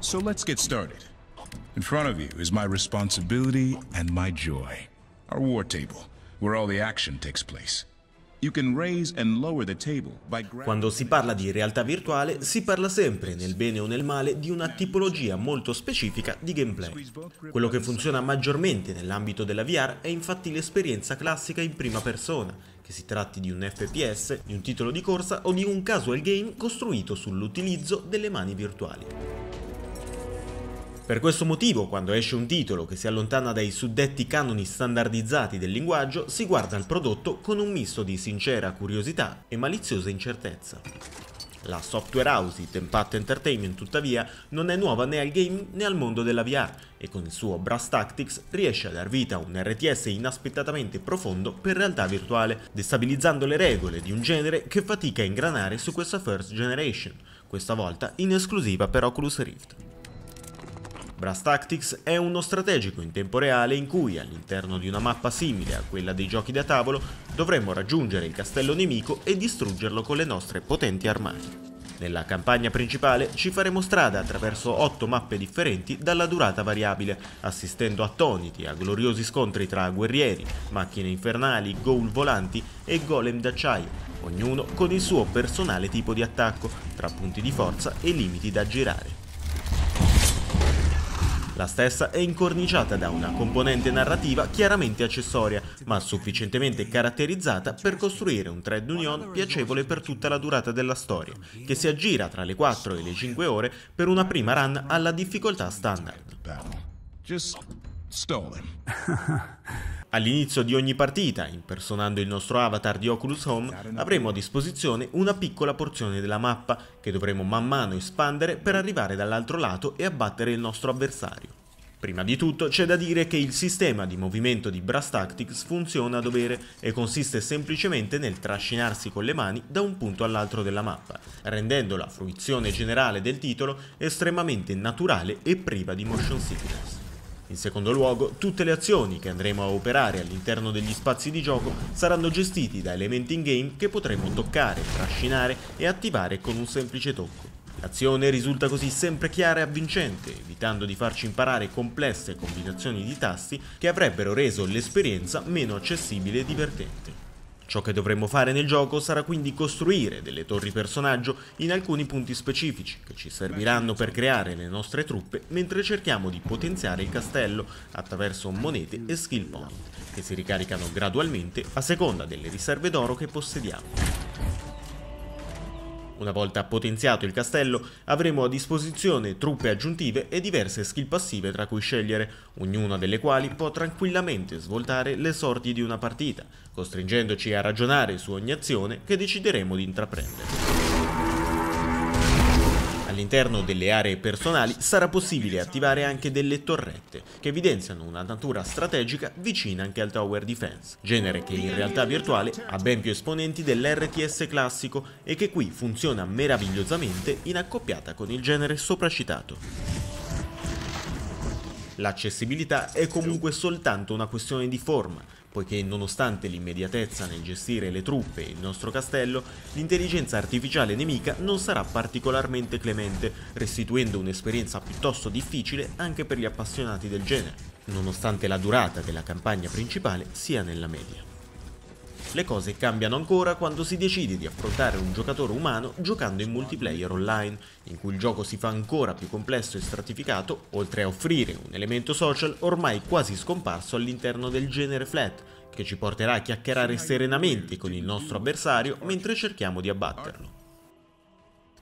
So let's get started. In front of you is my responsibility and my joy. Our war table, where all the action takes place. Quando si parla di realtà virtuale, si parla sempre, nel bene o nel male, di una tipologia molto specifica di gameplay. Quello che funziona maggiormente nell'ambito della VR è infatti l'esperienza classica in prima persona, che si tratti di un FPS, di un titolo di corsa o di un casual game costruito sull'utilizzo delle mani virtuali. Per questo motivo, quando esce un titolo che si allontana dai suddetti canoni standardizzati del linguaggio, si guarda al prodotto con un misto di sincera curiosità e maliziosa incertezza. La software house di Tempat Entertainment, tuttavia, non è nuova né al game né al mondo della VR e con il suo Brass Tactics riesce a dar vita a un RTS inaspettatamente profondo per realtà virtuale, destabilizzando le regole di un genere che fatica a ingranare su questa first generation, questa volta in esclusiva per Oculus Rift. Brass Tactics è uno strategico in tempo reale in cui, all'interno di una mappa simile a quella dei giochi da tavolo, dovremmo raggiungere il castello nemico e distruggerlo con le nostre potenti armate. Nella campagna principale ci faremo strada attraverso 8 mappe differenti dalla durata variabile, assistendo attoniti a gloriosi scontri tra guerrieri, macchine infernali, ghoul volanti e golem d'acciaio, ognuno con il suo personale tipo di attacco, tra punti di forza e limiti da girare. La stessa è incorniciata da una componente narrativa chiaramente accessoria, ma sufficientemente caratterizzata per costruire un thread union piacevole per tutta la durata della storia, che si aggira tra le 4 e le 5 ore per una prima run alla difficoltà standard. Stolen. All'inizio di ogni partita, impersonando il nostro avatar di Oculus Home, avremo a disposizione una piccola porzione della mappa che dovremo man mano espandere per arrivare dall'altro lato e abbattere il nostro avversario. Prima di tutto c'è da dire che il sistema di movimento di Brass Tactics funziona a dovere e consiste semplicemente nel trascinarsi con le mani da un punto all'altro della mappa, rendendo la fruizione generale del titolo estremamente naturale e priva di motion sickness. In secondo luogo, tutte le azioni che andremo a operare all'interno degli spazi di gioco saranno gestiti da elementi in-game che potremo toccare, trascinare e attivare con un semplice tocco. L'azione risulta così sempre chiara e avvincente, evitando di farci imparare complesse combinazioni di tasti che avrebbero reso l'esperienza meno accessibile e divertente. Ciò che dovremmo fare nel gioco sarà quindi costruire delle torri personaggio in alcuni punti specifici che ci serviranno per creare le nostre truppe mentre cerchiamo di potenziare il castello attraverso monete e skill point che si ricaricano gradualmente a seconda delle riserve d'oro che possediamo. Una volta potenziato il castello avremo a disposizione truppe aggiuntive e diverse skill passive tra cui scegliere, ognuna delle quali può tranquillamente svoltare le sorti di una partita, costringendoci a ragionare su ogni azione che decideremo di intraprendere. All'interno delle aree personali sarà possibile attivare anche delle torrette, che evidenziano una natura strategica vicina anche al Tower Defense, genere che in realtà virtuale ha ben più esponenti dell'RTS classico e che qui funziona meravigliosamente in accoppiata con il genere sopracitato. L'accessibilità è comunque soltanto una questione di forma, poiché nonostante l'immediatezza nel gestire le truppe e il nostro castello, l'intelligenza artificiale nemica non sarà particolarmente clemente, restituendo un'esperienza piuttosto difficile anche per gli appassionati del genere, nonostante la durata della campagna principale sia nella media. Le cose cambiano ancora quando si decide di affrontare un giocatore umano giocando in multiplayer online, in cui il gioco si fa ancora più complesso e stratificato, oltre a offrire un elemento social ormai quasi scomparso all'interno del genere flat, che ci porterà a chiacchierare serenamente con il nostro avversario mentre cerchiamo di abbatterlo.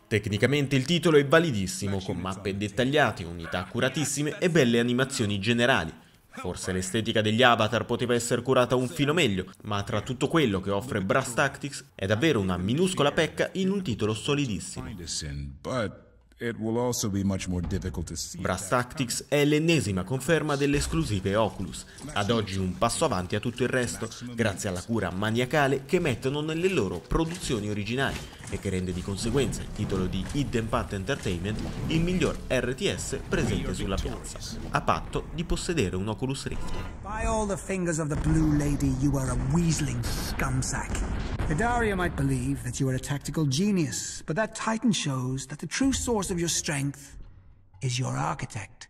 Tecnicamente il titolo è validissimo, con mappe dettagliate, unità accuratissime e belle animazioni generali, Forse l'estetica degli avatar poteva essere curata un filo meglio, ma tra tutto quello che offre Brass Tactics è davvero una minuscola pecca in un titolo solidissimo. Brass Tactics è l'ennesima conferma delle esclusive Oculus, ad oggi un passo avanti a tutto il resto, grazie alla cura maniacale che mettono nelle loro produzioni originali e che rende di conseguenza il titolo di Hidden Path Entertainment il miglior RTS presente sulla piazza, a patto di possedere un Oculus Rift. By all the fingers of the Blue Lady, you are a weaseling scumsack. Idaria might believe that you are a tactical genius, but that Titan shows that the true source of your strength is your architect.